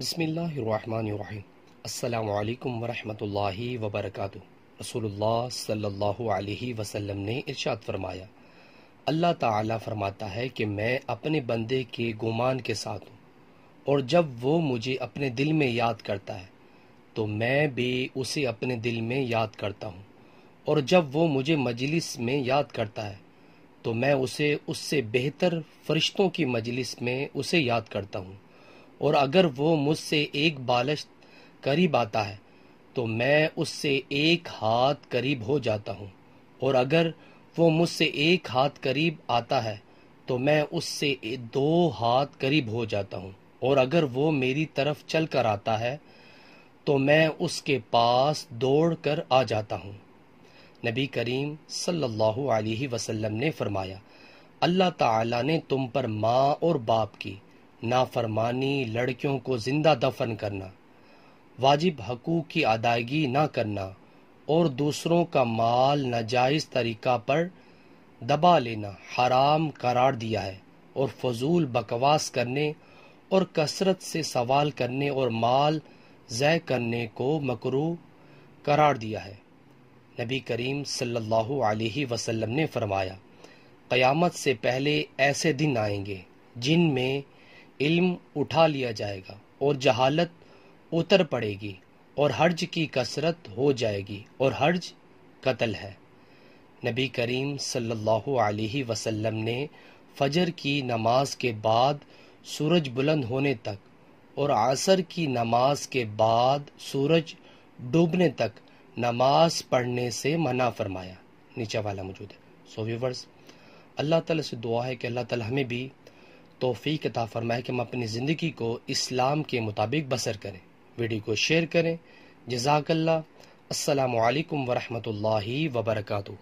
बसमीम् अल्लाम वरहमतुल्लाहि रसोल्ला रसूलुल्लाह ने इरशाद फरमाया अल्लाह ताला फरमाता है कि मैं अपने बंदे के गुमान के साथ हूँ और जब वो मुझे अपने दिल में याद करता है तो मैं भी उसे अपने दिल में याद करता हूँ और जब वो मुझे मजलिस में याद करता है तो मैं उसे उससे बेहतर फरिश्तों की मजलिस में उसे याद करता हूँ और अगर वो मुझसे एक बालश करीब आता है तो मैं उससे एक हाथ करीब हो जाता हूँ और अगर वो मुझसे एक हाथ करीब आता है तो मैं उससे दो हाथ करीब हो जाता हूँ और अगर वो मेरी तरफ चल कर आता है तो मैं उसके पास दौड़ कर आ जाता हूँ नबी करीम सल्लल्लाहु अलैहि वसल्लम ने फरमाया अल्लाह ताला ने तुम पर माँ और बाप की नाफरमानी लड़कियों को ज़िंदा दफन करना वाजिब हकूक़ की अदायगी ना करना और दूसरों का माल नाजायज़ तरीक़ा पर दबा लेना हराम करार दिया है और फजूल बकवास करने और कसरत से सवाल करने और माल ज़य करने को मकरू करार दिया है नबी करीम सल्लल्लाहु अलैहि वसल्लम ने फरमाया क़यामत से पहले ऐसे दिन आएंगे जिनमें इल्म उठा लिया जाएगा और जहालत उतर पड़ेगी और हर्ज की कसरत हो जाएगी और हर्ज कत्ल है नबी करीम सल्लल्लाहु अलैहि वसल्लम ने फजर की नमाज के बाद सूरज बुलंद होने तक और आसर की नमाज के बाद सूरज डूबने तक नमाज पढ़ने से मना फरमाया नीचे वाला मौजूद है सो व्यूवर्स अल्लाह ताला से दुआ है कि अल्लाह ताला हमें भी तोफ़ी अता फरमाए कि हम अपनी ज़िंदगी को इस्लाम के मुताबिक बसर करें वीडियो को शेयर करें जजाकल्ला असलकम वरहमल वबरकू